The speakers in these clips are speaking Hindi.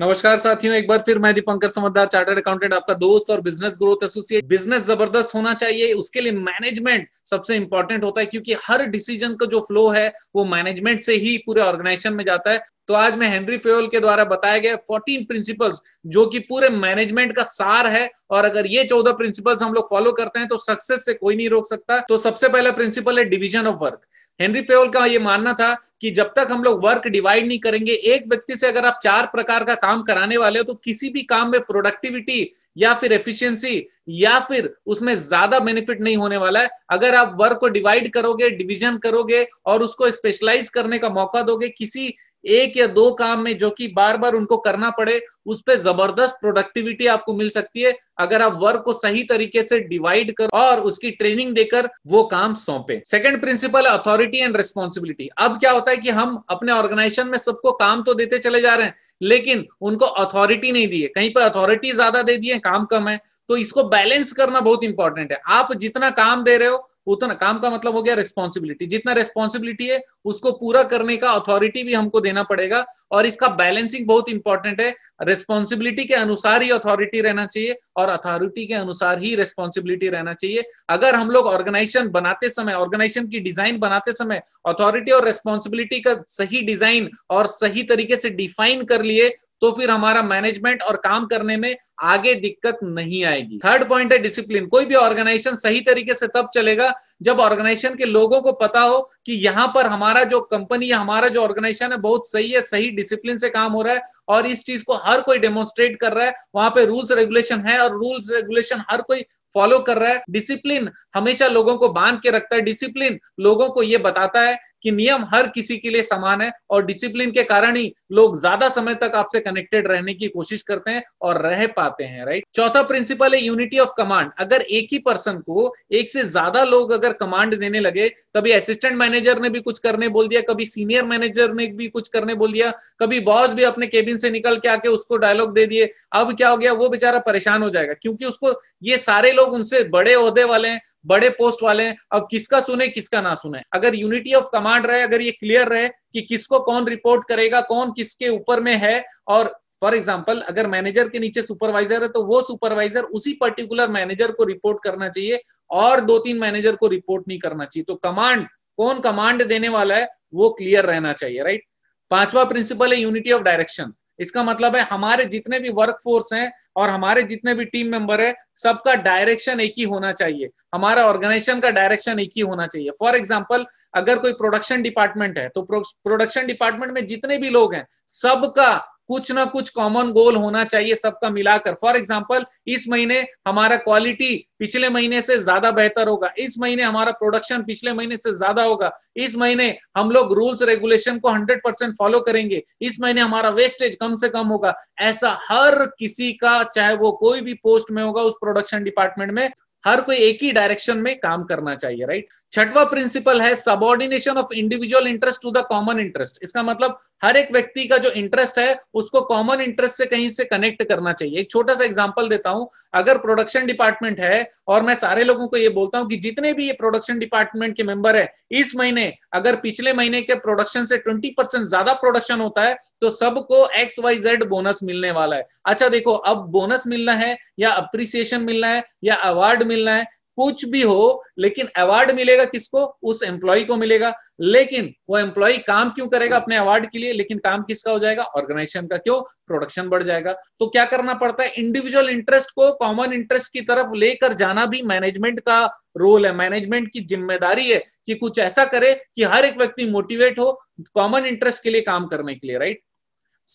नमस्कार साथियों एक बार फिर मैं दीपंकर समझदार चार्टर्ड अकाउंटेंट आपका दोस्त और बिजनेस ग्रोथ एसोसिएट बिजनेस जबरदस्त होना चाहिए उसके लिए मैनेजमेंट सबसे इंपॉर्टेंट होता है क्योंकि हर डिसीजन का जो फ्लो है वो मैनेजमेंट से ही पूरे ऑर्गेनाइजेशन में जाता है तो आज मैं हेनरी फ्योल के द्वारा बताया गया फोर्टीन प्रिंसिपल्स जो कि पूरे मैनेजमेंट का सार है और अगर ये चौदह प्रिंसिपल्स हम लोग फॉलो करते हैं तो सक्सेस से कोई नहीं रोक सकता तो सबसे पहला प्रिंसिपल है division of work Henry Fayol का ये मानना था कि जब तक हम लोग वर्क डिवाइड नहीं करेंगे एक व्यक्ति से अगर आप चार प्रकार का काम कराने वाले हो तो किसी भी काम में प्रोडक्टिविटी या फिर एफिशिएंसी या फिर उसमें ज्यादा बेनिफिट नहीं होने वाला है अगर आप वर्क को डिवाइड करोगे डिवीजन करोगे और उसको स्पेशलाइज करने का मौका दोगे किसी एक या दो काम में जो कि बार बार उनको करना पड़े उस पर जबरदस्त प्रोडक्टिविटी आपको मिल सकती है अगर आप वर्क को सही तरीके से डिवाइड कर और उसकी ट्रेनिंग देकर वो काम सौंपे second principle authority and responsibility अब क्या होता है कि हम अपने ऑर्गेनाइजेशन में सबको काम तो देते चले जा रहे हैं लेकिन उनको अथॉरिटी नहीं दी है कहीं पर अथॉरिटी ज्यादा दे दी है काम कम है तो इसको बैलेंस करना बहुत इंपॉर्टेंट है आप जितना काम दे रहे हो उतना काम का मतलब हो गया रिस्पॉन्सिबिलिटी जितना रिस्पॉन्सिबिलिटी है उसको पूरा करने का अथॉरिटी भी हमको देना पड़ेगा और इसका बैलेंसिंग बहुत इंपॉर्टेंट है रिस्पॉन्सिबिलिटी के अनुसार ही अथॉरिटी रहना चाहिए और अथॉरिटी के अनुसार ही रिस्पॉन्सिबिलिटी रहना चाहिए अगर हम लोग ऑर्गेनाइजेशन बनाते समय ऑर्गेनाइजेशन की डिजाइन बनाते समय अथॉरिटी और रिस्पॉन्सिबिलिटी का सही डिजाइन और सही तरीके से डिफाइन कर लिए तो फिर हमारा मैनेजमेंट और काम करने में आगे दिक्कत नहीं आएगी थर्ड पॉइंट है डिसिप्लिन कोई भी ऑर्गेनाइजेशन सही तरीके से तब चलेगा जब ऑर्गेनाइजेशन के लोगों को पता हो कि यहाँ पर हमारा जो कंपनी है हमारा जो ऑर्गेनाइजेशन है बहुत सही है सही डिसिप्लिन से काम हो रहा है और इस चीज को हर कोई डेमोन्स्ट्रेट कर रहा है वहां पे रूल्स रेगुलेशन है और रूल्स रेगुलेशन हर कोई फॉलो कर रहा है डिसिप्लिन हमेशा लोगों को बांध के रखता है डिसिप्लिन लोगों को ये बताता है कि नियम हर किसी के लिए समान है और डिसिप्लिन के कारण ही लोग ज्यादा समय तक आपसे कनेक्टेड रहने की कोशिश करते हैं और रह पाते हैं राइट चौथा प्रिंसिपल है यूनिटी ऑफ कमांड अगर एक ही पर्सन को एक से ज्यादा लोग अगर कमांड देने लगे कभी असिस्टेंट मैनेजर ने भी कुछ करने बोल दिया कभी सीनियर मैनेजर ने भी कुछ करने बोल दिया कभी बॉस भी अपने केबिन से निकल के आके उसको डायलॉग दे दिए अब क्या हो गया वो बेचारा परेशान हो जाएगा क्योंकि उसको ये सारे लोग उनसे बड़े वाले हैं बड़े पोस्ट वाले हैं अब किसका सुने किसका ना सुने अगर यूनिटी ऑफ कमांड रहे अगर ये क्लियर रहे कि किसको कौन रिपोर्ट करेगा कौन किसके ऊपर में है और फॉर एग्जाम्पल अगर मैनेजर के नीचे सुपरवाइजर है तो वो सुपरवाइजर उसी पर्टिकुलर मैनेजर को रिपोर्ट करना चाहिए और दो तीन मैनेजर को रिपोर्ट नहीं करना चाहिए तो कमांड कौन कमांड देने वाला है वो क्लियर रहना चाहिए राइट पांचवा प्रिंसिपल है यूनिटी ऑफ डायरेक्शन इसका मतलब है हमारे जितने भी वर्क फोर्स हैं और हमारे जितने भी टीम मेंबर है सबका डायरेक्शन एक ही होना चाहिए हमारा ऑर्गेनाइजेशन का डायरेक्शन एक ही होना चाहिए फॉर एग्जाम्पल अगर कोई प्रोडक्शन डिपार्टमेंट है तो प्रोडक्शन डिपार्टमेंट में जितने भी लोग हैं सबका कुछ ना कुछ कॉमन गोल होना चाहिए सबका मिलाकर फॉर एग्जाम्पल इस महीने हमारा क्वालिटी पिछले महीने से ज्यादा बेहतर होगा इस महीने हमारा प्रोडक्शन पिछले महीने से ज्यादा होगा इस महीने हम लोग रूल्स रेगुलेशन को 100 परसेंट फॉलो करेंगे इस महीने हमारा वेस्टेज कम से कम होगा ऐसा हर किसी का चाहे वो कोई भी पोस्ट में होगा उस प्रोडक्शन डिपार्टमेंट में हर कोई एक ही डायरेक्शन में काम करना चाहिए राइट छठवा प्रिंसिपल है subordination of individual interest to the common interest इसका मतलब हर एक व्यक्ति का जो इंटरेस्ट है उसको कॉमन इंटरेस्ट से कहीं से कनेक्ट करना चाहिए एक छोटा सा एग्जांपल देता हूं अगर प्रोडक्शन डिपार्टमेंट है और मैं सारे लोगों को ये बोलता हूं कि जितने भी ये प्रोडक्शन डिपार्टमेंट के मेंबर है इस महीने अगर पिछले महीने के प्रोडक्शन से ट्वेंटी ज्यादा प्रोडक्शन होता है तो सबको एक्स वाई जेड बोनस मिलने वाला है अच्छा देखो अब बोनस मिलना है या अप्रिसिएशन मिलना है या अवार्ड मिलना है कुछ भी हो लेकिन अवार्ड मिलेगा किसको उस एम्प्लॉय को मिलेगा लेकिन वो एम्प्लॉय काम क्यों करेगा अपने अवार्ड के लिए लेकिन काम किसका हो जाएगा ऑर्गेनाइजेशन का क्यों प्रोडक्शन बढ़ जाएगा तो क्या करना पड़ता है इंडिविजुअल इंटरेस्ट को कॉमन इंटरेस्ट की तरफ लेकर जाना भी मैनेजमेंट का रोल है मैनेजमेंट की जिम्मेदारी है कि कुछ ऐसा करे कि हर एक व्यक्ति मोटिवेट हो कॉमन इंटरेस्ट के लिए काम करने के लिए राइट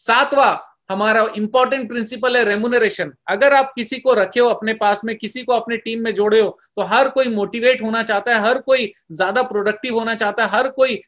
सातवा हमारा इंपॉर्टेंट प्रिंसिपल है रेमुनरेशन अगर आप किसी को रखे हो अपने पास में किसी को अपने टीम में जोड़े हो तो हर कोई मोटिवेट होना चाहता है हर कोई ज्यादा प्रोडक्टिव होना चाहता है हर कोई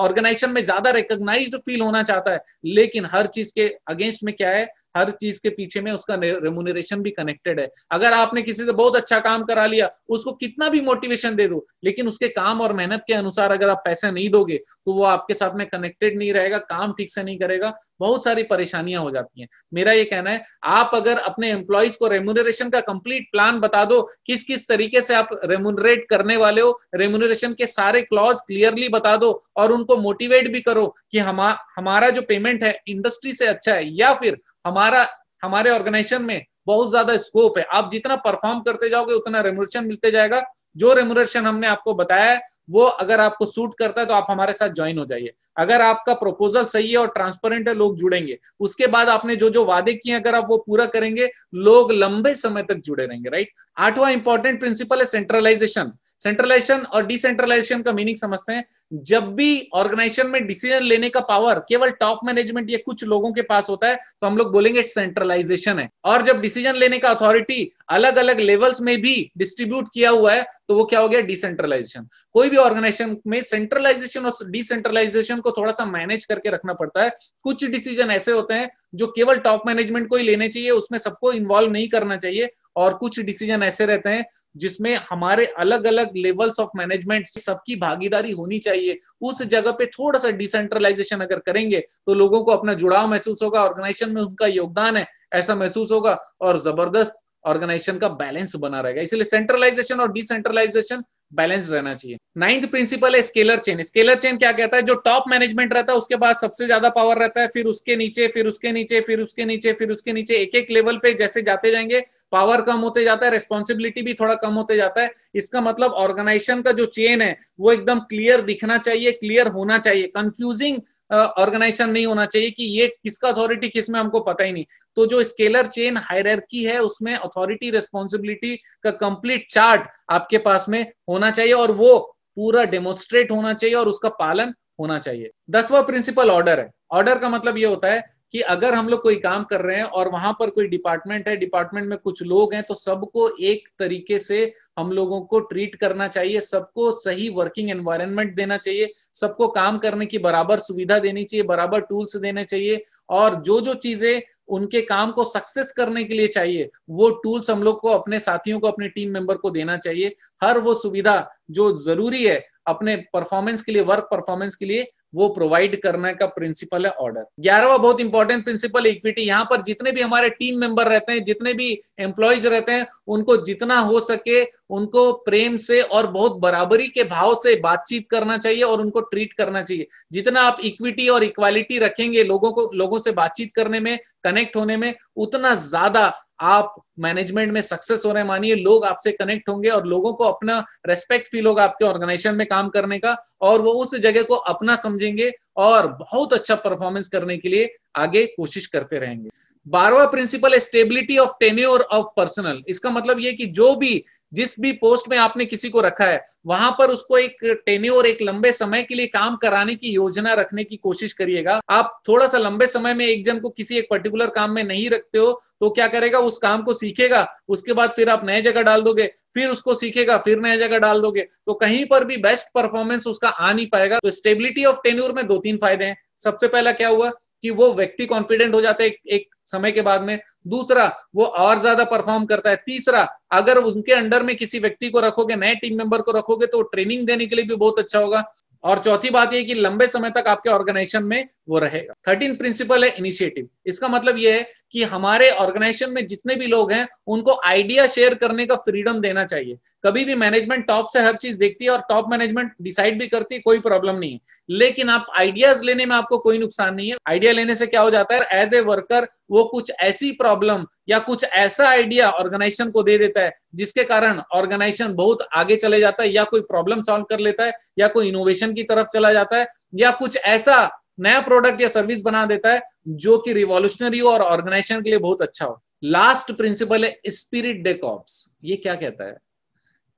ऑर्गेनाइजेशन में ज्यादा रिकोगनाइज फील होना चाहता है लेकिन हर चीज के अगेंस्ट में क्या है हर चीज के पीछे में उसका रेमुनरेशन भी कनेक्टेड है अगर आपने किसी से बहुत अच्छा काम करा लिया उसको कितना भी मोटिवेशन दे दो लेकिन उसके काम और मेहनत के अनुसार अगर आप पैसे नहीं दोगे तो वो आपके साथ में कनेक्टेड नहीं रहेगा काम ठीक से नहीं करेगा बहुत सारी परेशानियां हो जाती जाती है मेरा ये कहना है आप अगर अपने एम्प्लॉयज को रेमुनरेशन का कंप्लीट प्लान बता दो किस किस तरीके से आप रेमुनरेट करने वाले हो रेमुनरेशन के सारे क्लॉज क्लियरली बता दो और उनको मोटिवेट भी करो कि हमा हमारा जो पेमेंट है इंडस्ट्री से अच्छा है या फिर हमारा हमारे ऑर्गेनाइजेशन में बहुत ज्यादा स्कोप है आप जितना परफॉर्म करते जाओगे उतना रेमुनरेशन मिलते जाएगा जो रेमुनरेशन हमने आपको बताया है वो अगर आपको सूट करता है तो आप हमारे साथ ज्वाइन हो जाइए अगर आपका प्रपोजल सही है और ट्रांसपेरेंट है लोग जुड़ेंगे उसके बाद आपने जो जो वादे किए अगर आप वो पूरा करेंगे लोग लंबे समय तक जुड़े रहेंगे राइट आठवां इंपॉर्टेंट प्रिंसिपल है सेंट्रलाइजेशन सेंट्रलाइजेशन और डिसेंट्रलाइजेशन का मीनिंग समझते हैं जब भी ऑर्गेनाइजेशन में डिसीजन लेने का पावर केवल टॉप मैनेजमेंट या कुछ लोगों के पास होता है तो हम लोग बोलेंगे सेंट्रलाइजेशन है और जब डिसीजन लेने का अथॉरिटी अलग अलग लेवल्स में भी डिस्ट्रीब्यूट किया हुआ है तो वो क्या हो गया डिसेंट्रलाइजेशन कोई भी ऑर्गेनाइजेशन में सेंट्रलाइजेशन और डिसेंट्रलाइजेशन को थोड़ा सा मैनेज करके रखना पड़ता है कुछ डिसीजन ऐसे होते हैं जो केवल टॉप मैनेजमेंट को ही लेने चाहिए उसमें सबको इन्वॉल्व नहीं करना चाहिए और कुछ डिसीजन ऐसे रहते हैं जिसमें हमारे अलग अलग लेवल्स ऑफ मैनेजमेंट सबकी भागीदारी होनी चाहिए उस जगह पे थोड़ा सा डिसेंट्रलाइजेशन अगर करेंगे तो लोगों को अपना जुड़ाव महसूस होगा ऑर्गेनाइजेशन में उनका योगदान है ऐसा महसूस होगा और जबरदस्त ऑर्गेनाइजेशन का बैलेंस बना रहेगा इसलिए सेंट्रलाइजेशन और डिसेंट्रलाइजेशन बैलेंस रहना चाहिए नाइन्थ प्रिंसिपल है स्केलर चेन स्केलर चेन क्या कहता है जो टॉप मैनेजमेंट रहता है उसके पास सबसे ज्यादा पावर रहता है फिर उसके नीचे फिर उसके नीचे फिर उसके नीचे फिर उसके नीचे एक एक लेवल पे जैसे जाते जाएंगे पावर कम होते जाता है रेस्पॉन्सिबिलिटी भी थोड़ा कम होते जाता है इसका मतलब ऑर्गेनाइजेशन का जो चेन है वो एकदम क्लियर दिखना चाहिए क्लियर होना चाहिए कंफ्यूजिंग ऑर्गेनाइजेशन नहीं होना चाहिए कि ये किसका अथॉरिटी किसमें हमको पता ही नहीं तो जो स्केलर चेन हायरकी है उसमें अथॉरिटी रेस्पॉन्सिबिलिटी का कंप्लीट चार्ट आपके पास में होना चाहिए और वो पूरा डेमोन्स्ट्रेट होना चाहिए और उसका पालन होना चाहिए दसवा प्रिंसिपल ऑर्डर है ऑर्डर का मतलब ये होता है कि अगर हम लोग कोई काम कर रहे हैं और वहां पर कोई डिपार्टमेंट है डिपार्टमेंट में कुछ लोग हैं तो सबको एक तरीके से हम लोगों को ट्रीट करना चाहिए सबको सही वर्किंग एनवायरनमेंट देना चाहिए सबको काम करने की बराबर सुविधा देनी चाहिए बराबर टूल्स देने चाहिए और जो जो चीजें उनके काम को सक्सेस करने के लिए चाहिए वो टूल्स हम लोग को अपने साथियों को अपने टीम मेंबर को देना चाहिए हर वो सुविधा जो जरूरी है अपने परफॉर्मेंस के लिए वर्क परफॉर्मेंस के लिए वो प्रोवाइड करने का प्रिंसिपल है ऑर्डर ग्यारहवा बहुत इंपॉर्टेंट प्रिंसिपल इक्विटी यहाँ पर जितने भी हमारे टीम मेंबर रहते हैं जितने भी एम्प्लॉयज रहते हैं उनको जितना हो सके उनको प्रेम से और बहुत बराबरी के भाव से बातचीत करना चाहिए और उनको ट्रीट करना चाहिए जितना आप इक्विटी और इक्वालिटी रखेंगे लोगों को लोगों से बातचीत करने में कनेक्ट होने में उतना ज्यादा आप मैनेजमेंट में सक्सेस हो रहे हैं मानिए लोग आपसे कनेक्ट होंगे और लोगों को अपना रेस्पेक्ट फील होगा आपके ऑर्गेनाइजेशन में काम करने का और वो उस जगह को अपना समझेंगे और बहुत अच्छा परफॉर्मेंस करने के लिए आगे कोशिश करते रहेंगे बारवा प्रिंसिपल है stability of tenure of personnel इसका मतलब ये कि जो भी जिस भी पोस्ट में आपने किसी को रखा है वहां पर उसको एक टेन्योर एक लंबे समय के लिए काम कराने की योजना रखने की कोशिश करिएगा आप थोड़ा सा लंबे समय में एक जन को किसी एक पर्टिकुलर काम में नहीं रखते हो तो क्या करेगा उस काम को सीखेगा उसके बाद फिर आप नए जगह डाल दोगे फिर उसको सीखेगा फिर नया जगह डाल दोगे तो कहीं पर भी बेस्ट परफॉर्मेंस उसका आ नहीं पाएगा तो स्टेबिलिटी ऑफ टेन्यूर में दो तीन फायदे हैं सबसे पहला क्या हुआ कि वो व्यक्ति कॉन्फिडेंट हो जाता है एक समय के बाद में दूसरा वो और ज्यादा परफॉर्म करता है तीसरा अगर उनके अंडर में किसी व्यक्ति को रखोगे नए टीम मेंबर को रखोगे तो ट्रेनिंग देने के लिए भी बहुत अच्छा होगा और चौथी बात यह कि लंबे समय तक आपके ऑर्गेनाइजेशन में वो रहेगा थर्टीन प्रिंसिपल है इनिशिएटिव इसका मतलब ये है कि हमारे ऑर्गेनाइजेशन में जितने भी लोग हैं उनको आइडिया शेयर करने का फ्रीडम देना चाहिए कभी भी मैनेजमेंट टॉप से हर चीज देखती है और टॉप मैनेजमेंट डिसाइड भी करती है कोई प्रॉब्लम नहीं है लेकिन आप आइडियाज लेने में आपको कोई नुकसान नहीं है आइडिया लेने से क्या हो जाता है एज ए वर्कर वो कुछ ऐसी प्रॉब्लम या कुछ ऐसा आइडिया ऑर्गेनाइजेशन को दे देता है जिसके कारण ऑर्गेनाइजेशन बहुत आगे चले जाता है या कोई प्रॉब्लम सॉल्व कर लेता है या कोई इनोवेशन की तरफ चला जाता है या कुछ ऐसा नया प्रोडक्ट या सर्विस बना देता है जो कि रिवॉल्यूशनरी हो और ऑर्गेनाइजेशन के लिए बहुत अच्छा हो लास्ट प्रिंसिपल है स्पिरिट डेकॉप्स ये क्या कहता है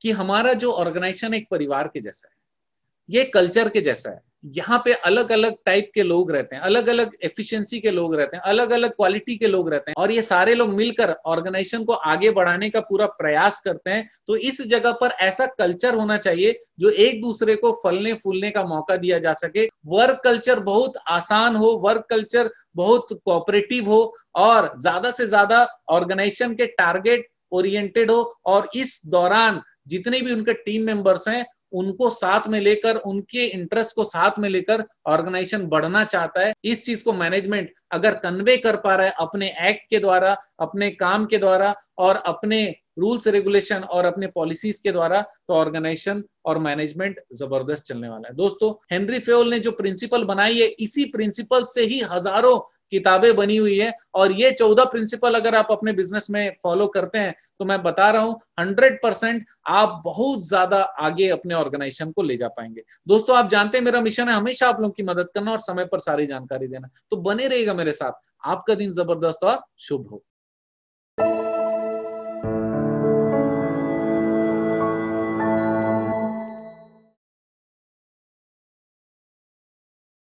कि हमारा जो ऑर्गेनाइजेशन एक परिवार के जैसा है ये कल्चर के जैसा है यहाँ पे अलग अलग टाइप के लोग रहते हैं अलग अलग एफिशिएंसी के लोग रहते हैं अलग अलग क्वालिटी के लोग रहते हैं और ये सारे लोग मिलकर ऑर्गेनाइजेशन को आगे बढ़ाने का पूरा प्रयास करते हैं तो इस जगह पर ऐसा कल्चर होना चाहिए जो एक दूसरे को फलने फूलने का मौका दिया जा सके वर्क कल्चर बहुत आसान हो वर्क कल्चर बहुत कोऑपरेटिव हो और ज्यादा से ज्यादा ऑर्गेनाइजेशन के टारगेट ओरिएंटेड हो और इस दौरान जितने भी उनके टीम मेंबर्स हैं उनको साथ में लेकर उनके इंटरेस्ट को साथ में लेकर ऑर्गेनाइजेशन बढ़ना चाहता है इस चीज को मैनेजमेंट अगर कन्वे कर पा रहा है अपने एक्ट के द्वारा अपने काम के द्वारा और अपने रूल्स रेगुलेशन और अपने पॉलिसीज के द्वारा तो ऑर्गेनाइजेशन और मैनेजमेंट जबरदस्त चलने वाला है दोस्तों हेनरी फेओल ने जो प्रिंसिपल बनाई है इसी प्रिंसिपल से ही हजारों किताबें बनी हुई है और ये चौदह प्रिंसिपल अगर आप अपने बिजनेस में फॉलो करते हैं तो मैं बता रहा हूं हंड्रेड परसेंट आप बहुत ज्यादा आगे अपने ऑर्गेनाइजेशन को ले जा पाएंगे दोस्तों आप जानते हैं मेरा मिशन है हमेशा आप लोगों की मदद करना और समय पर सारी जानकारी देना तो बने रहेगा मेरे साथ आपका दिन जबरदस्त और शुभ हो